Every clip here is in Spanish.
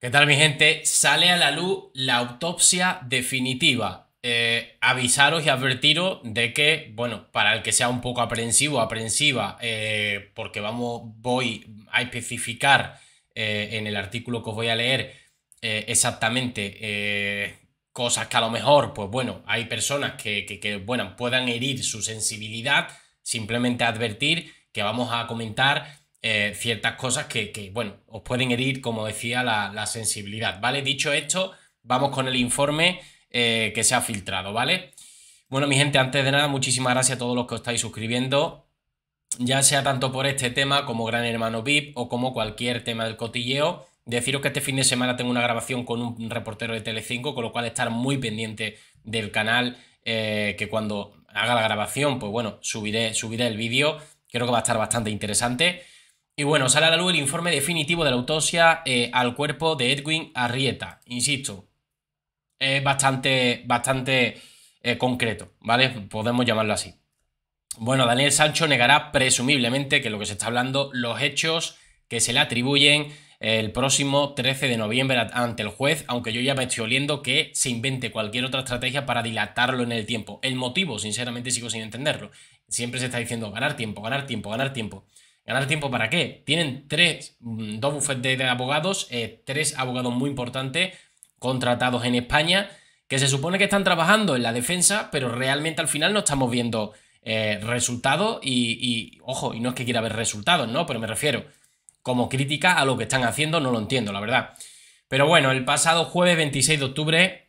¿Qué tal mi gente? Sale a la luz la autopsia definitiva. Eh, avisaros y advertiros de que, bueno, para el que sea un poco aprensivo, aprensiva, eh, porque vamos, voy a especificar eh, en el artículo que os voy a leer exactamente cosas que a lo mejor, pues bueno, hay personas que, bueno, puedan herir su sensibilidad, simplemente advertir que vamos a comentar eh, ciertas cosas que, bueno, os pueden herir, como decía, la, sensibilidad, ¿vale? Dicho esto, vamos con el informe eh, que se ha filtrado, ¿vale? Bueno, mi gente, antes de nada, muchísimas gracias a todos los que os estáis suscribiendo, ya sea tanto por este tema como Gran Hermano VIP o como cualquier tema del cotilleo. Deciros que este fin de semana tengo una grabación con un reportero de Telecinco, con lo cual estar muy pendiente del canal, eh, que cuando haga la grabación, pues bueno, subiré, subiré el vídeo. Creo que va a estar bastante interesante. Y bueno, sale a la luz el informe definitivo de la autopsia eh, al cuerpo de Edwin Arrieta. Insisto, es bastante, bastante eh, concreto, ¿vale? Podemos llamarlo así. Bueno, Daniel Sancho negará presumiblemente que lo que se está hablando, los hechos que se le atribuyen eh, el próximo 13 de noviembre ante el juez, aunque yo ya me estoy oliendo que se invente cualquier otra estrategia para dilatarlo en el tiempo. El motivo, sinceramente, sigo sin entenderlo. Siempre se está diciendo ganar tiempo, ganar tiempo, ganar tiempo. ¿Ganar tiempo para qué? Tienen tres, mm, dos bufetes de, abogados, eh, tres abogados muy importantes contratados en España, que se supone que están trabajando en la defensa, pero realmente al final no estamos viendo eh, resultados y, ojo, y no es que quiera ver resultados, ¿no? Pero me refiero, como crítica a lo que están haciendo, no lo entiendo, la verdad. Pero bueno, el pasado jueves 26 de octubre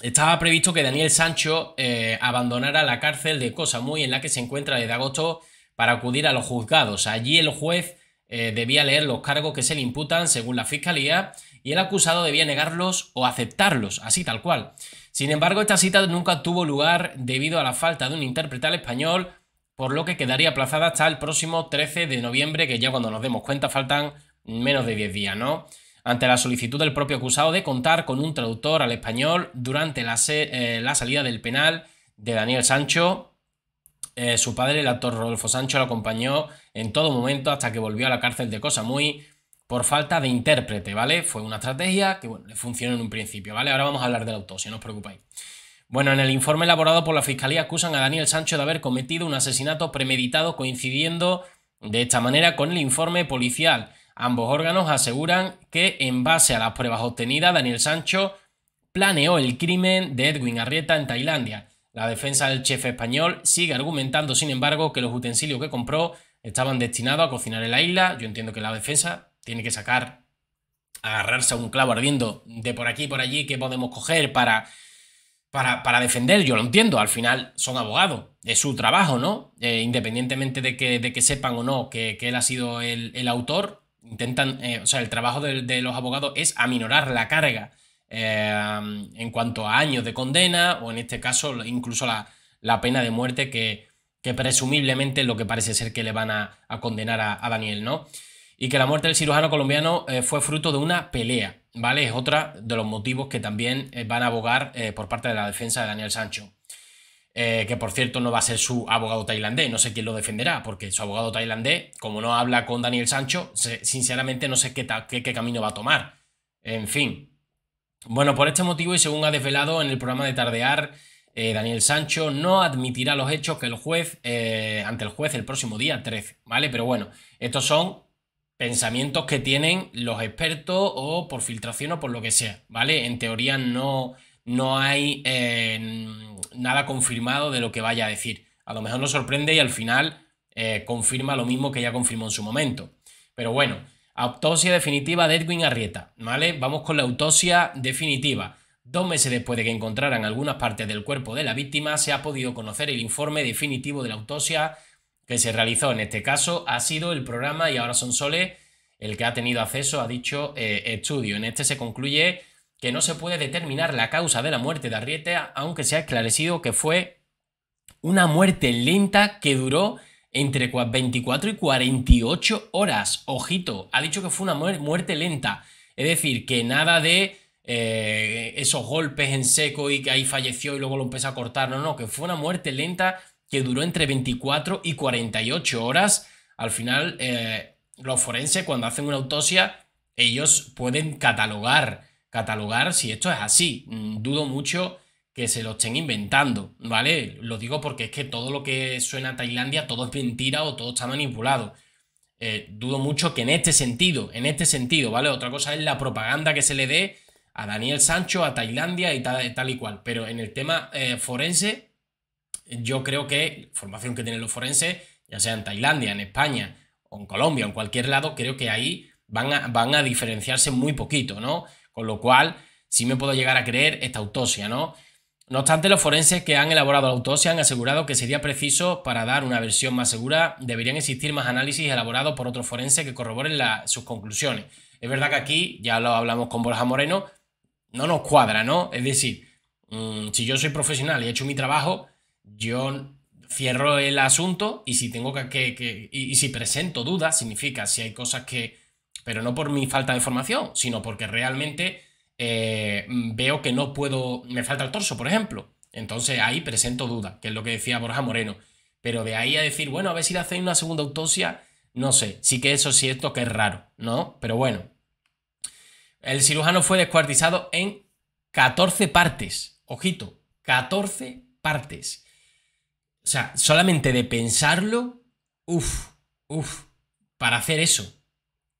estaba previsto que Daniel Sancho eh, abandonara la cárcel de Cosa Muy en la que se encuentra desde agosto para acudir a los juzgados. Allí el juez eh, debía leer los cargos que se le imputan según la fiscalía y el acusado debía negarlos o aceptarlos, así tal cual. Sin embargo, esta cita nunca tuvo lugar debido a la falta de un intérprete al español, por lo que quedaría aplazada hasta el próximo 13 de noviembre, que ya cuando nos demos cuenta faltan menos de 10 días, ¿no? Ante la solicitud del propio acusado de contar con un traductor al español durante la, eh, la salida del penal de Daniel Sancho, eh, su padre, el actor Rodolfo Sancho, lo acompañó en todo momento hasta que volvió a la cárcel de Cosa Muy por falta de intérprete, ¿vale? Fue una estrategia que, bueno, le funcionó en un principio, ¿vale? Ahora vamos a hablar del la si no os preocupáis. Bueno, en el informe elaborado por la Fiscalía acusan a Daniel Sancho de haber cometido un asesinato premeditado coincidiendo de esta manera con el informe policial. Ambos órganos aseguran que en base a las pruebas obtenidas, Daniel Sancho planeó el crimen de Edwin Arrieta en Tailandia la defensa del chef español sigue argumentando, sin embargo, que los utensilios que compró estaban destinados a cocinar en la isla. Yo entiendo que la defensa tiene que sacar, agarrarse a un clavo ardiendo de por aquí y por allí que podemos coger para, para, defender. Yo lo entiendo, al final son abogados, es su trabajo, ¿no? Eh, independientemente de que, de que, sepan o no que, que él ha sido el, autor, intentan, eh, o sea, el trabajo de, de los abogados es aminorar la carga Em, en cuanto a años de condena o en este caso incluso la, pena de muerte que, que, presumiblemente lo que parece ser que le van a, condenar a, Daniel, ¿no? Y que la muerte del cirujano colombiano eh, fue fruto de una pelea, ¿vale? Es otra de los motivos que también eh, van a abogar eh, por parte de la defensa de Daniel Sancho. que por cierto no va a ser su abogado tailandés, no sé quién lo defenderá, porque su abogado tailandés, como no habla con Daniel Sancho, sinceramente no sé qué, qué camino va a tomar. En fin, bueno, por este motivo y según ha desvelado en el programa de Tardear, eh, Daniel Sancho no admitirá los hechos que el juez, eh, ante el juez el próximo día 13, ¿vale? Pero bueno, estos son pensamientos que tienen los expertos o por filtración o por lo que sea, ¿vale? En teoría no, no hay eh, nada confirmado de lo que vaya a decir. A lo mejor nos sorprende y al final confirma lo mismo que ya confirmó en su momento. Pero bueno, Autopsia definitiva de Edwin Arrieta, ¿vale? Vamos con la autopsia definitiva. Dos meses después de que encontraran algunas partes del cuerpo de la víctima, se ha podido conocer el informe definitivo de la autopsia que se realizó. En este caso ha sido el programa y ahora son Sole el que ha tenido acceso a dicho eh, estudio. En este se concluye que no se puede determinar la causa de la muerte de Arrieta, aunque se ha esclarecido que fue una muerte lenta que duró entre 24 y 48 horas. Ojito, ha dicho que fue una muerte lenta. Es decir, que nada de eh, esos golpes en seco y que ahí falleció y luego lo empezó a cortar. No, no, que fue una muerte lenta que duró entre 24 y 48 horas. Al final, eh, los forenses cuando hacen una autopsia, ellos pueden catalogar, catalogar si esto es así. Mm, dudo mucho que se lo estén inventando, ¿vale? Lo digo porque es que todo lo que suena a Tailandia, todo es mentira o todo está manipulado. Eh, dudo mucho que en este sentido, en este sentido, ¿vale? Otra cosa es la propaganda que se le dé a Daniel Sancho, a Tailandia y tal, y cual. Pero en el tema eh, forense, yo creo que la formación que tienen los forenses, ya sea en Tailandia, en España, o en Colombia, o en cualquier lado, creo que ahí van a, van a diferenciarse muy poquito, ¿no? Con lo cual, sí me puedo llegar a creer esta autopsia, ¿no? No obstante, los forenses que han elaborado la autopsia han asegurado que sería preciso, para dar una versión más segura, deberían existir más análisis elaborados por otros forenses que corroboren sus conclusiones. Es verdad que aquí, ya lo hablamos con Borja Moreno, no nos cuadra, ¿no? Es decir, mm, si yo soy profesional y he hecho mi trabajo, yo cierro el asunto y si tengo que... y si presento dudas, significa si hay cosas que... Pero no por mi falta de formación, sino porque realmente eh, mm, veo que no puedo, me falta el torso, por ejemplo. Entonces ahí presento duda, que es lo que decía Borja Moreno. Pero de ahí a decir, bueno, a ver si le hacéis una segunda autopsia, no sé. Sí que eso es cierto que es raro, ¿no? Pero bueno. El cirujano fue descuartizado en 14 partes. Ojito, 14 partes. O sea, solamente de pensarlo, uff, uff, para hacer eso.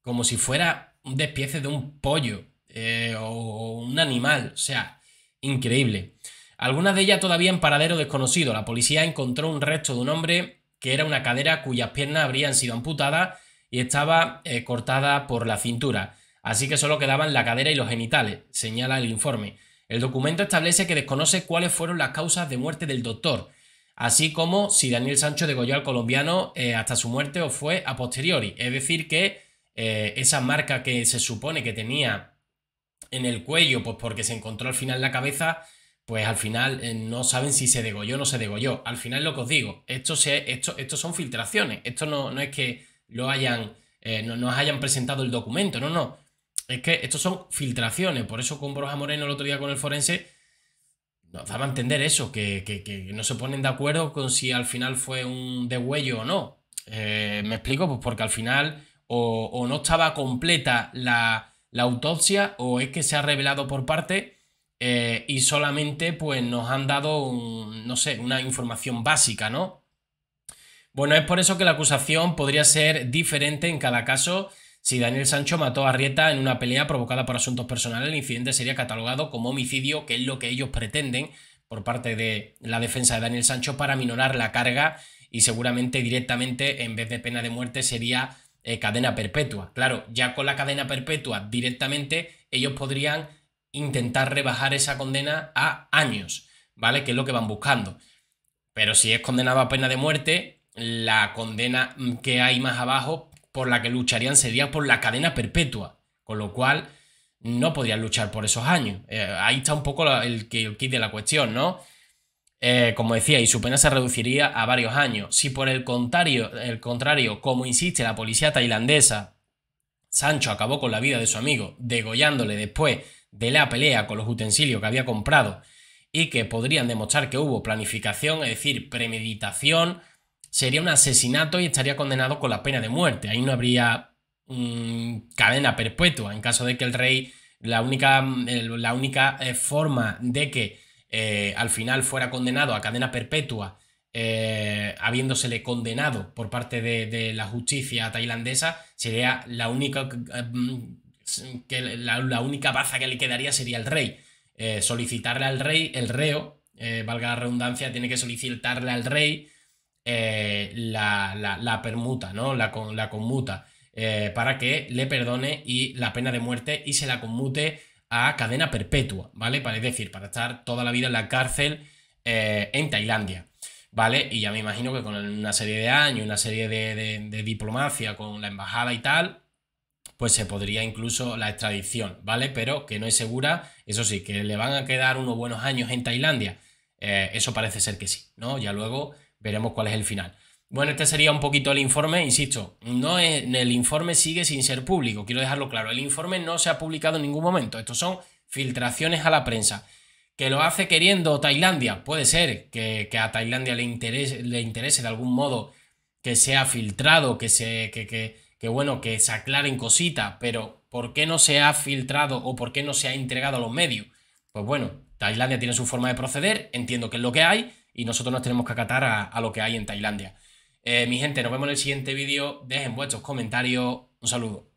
Como si fuera un despiece de un pollo. Eh, o un animal, o sea, increíble. Algunas de ellas todavía en paradero desconocido. La policía encontró un resto de un hombre que era una cadera cuyas piernas habrían sido amputadas y estaba eh, cortada por la cintura. Así que solo quedaban la cadera y los genitales, señala el informe. El documento establece que desconoce cuáles fueron las causas de muerte del doctor, así como si Daniel Sancho degolló al colombiano eh, hasta su muerte o fue a posteriori. Es decir, que esa marca que se supone que tenía en el cuello, pues porque se encontró al final la cabeza, pues al final eh, no saben si se degolló o no se degolló. Al final lo que os digo, esto, esto, son filtraciones, esto no, no es que lo hayan, eh, no nos hayan presentado el documento, no, no. Es que estos son filtraciones, por eso con Borja Moreno el otro día con el forense nos daba a entender eso, que, no se ponen de acuerdo con si al final fue un degüello o no. Eh, ¿Me explico? Pues porque al final o no estaba completa la, la autopsia o es que se ha revelado por parte eh, y solamente pues nos han dado, no sé, una información básica, ¿no? Bueno, es por eso que la acusación podría ser diferente en cada caso. Si Daniel Sancho mató a Rieta en una pelea provocada por asuntos personales, el incidente sería catalogado como homicidio, que es lo que ellos pretenden por parte de la defensa de Daniel Sancho para minorar la carga y seguramente directamente en vez de pena de muerte sería eh, cadena perpetua. Claro, ya con la cadena perpetua directamente ellos podrían intentar rebajar esa condena a años, ¿vale? Que es lo que van buscando. Pero si es condenado a pena de muerte, la condena mm, que hay más abajo por la que lucharían sería por la cadena perpetua, con lo cual no podrían luchar por esos años. Eh, ahí está un poco el, el kit de la cuestión, ¿no? Eh, como decía, y su pena se reduciría a varios años. Si por el contrario, el contrario, como insiste la policía tailandesa, Sancho acabó con la vida de su amigo, degollándole después de la pelea con los utensilios que había comprado y que podrían demostrar que hubo planificación, es decir, premeditación, sería un asesinato y estaría condenado con la pena de muerte. Ahí no habría mm, cadena perpetua en caso de que el rey, la única, la única eh, forma de que eh, al final fuera condenado a cadena perpetua, eh, habiéndosele condenado por parte de, la justicia tailandesa, sería la única, que mm, la, única baza que le quedaría sería el rey. Eh, solicitarle al rey, el reo, valga la redundancia, tiene que solicitarle al rey la, permuta, ¿no? la, la conmuta, para que le perdone y la pena de muerte y se la conmute a cadena perpetua, ¿vale? Para, es decir, para estar toda la vida en la cárcel eh, en Tailandia, ¿vale? Y ya me imagino que con una serie de años, una serie de, diplomacia con la embajada y tal, pues se podría incluso la extradición, ¿vale? Pero que no es segura, eso sí, que le van a quedar unos buenos años en Tailandia, eh, eso parece ser que sí, ¿no? Ya luego veremos cuál es el final. Bueno, este sería un poquito el informe, insisto, no el informe sigue sin ser público, quiero dejarlo claro, el informe no se ha publicado en ningún momento, estos son filtraciones a la prensa. ¿Que lo hace queriendo Tailandia? Puede ser que, a Tailandia le interese, le interese de algún modo que sea filtrado, que se, que, que, bueno, que se aclaren cositas, pero ¿por qué no se ha filtrado o por qué no se ha entregado a los medios? Pues bueno, Tailandia tiene su forma de proceder, entiendo que es lo que hay y nosotros nos tenemos que acatar a lo que hay en Tailandia. Eh, mi gente, nos vemos en el siguiente vídeo. Dejen vuestros comentarios. Un saludo.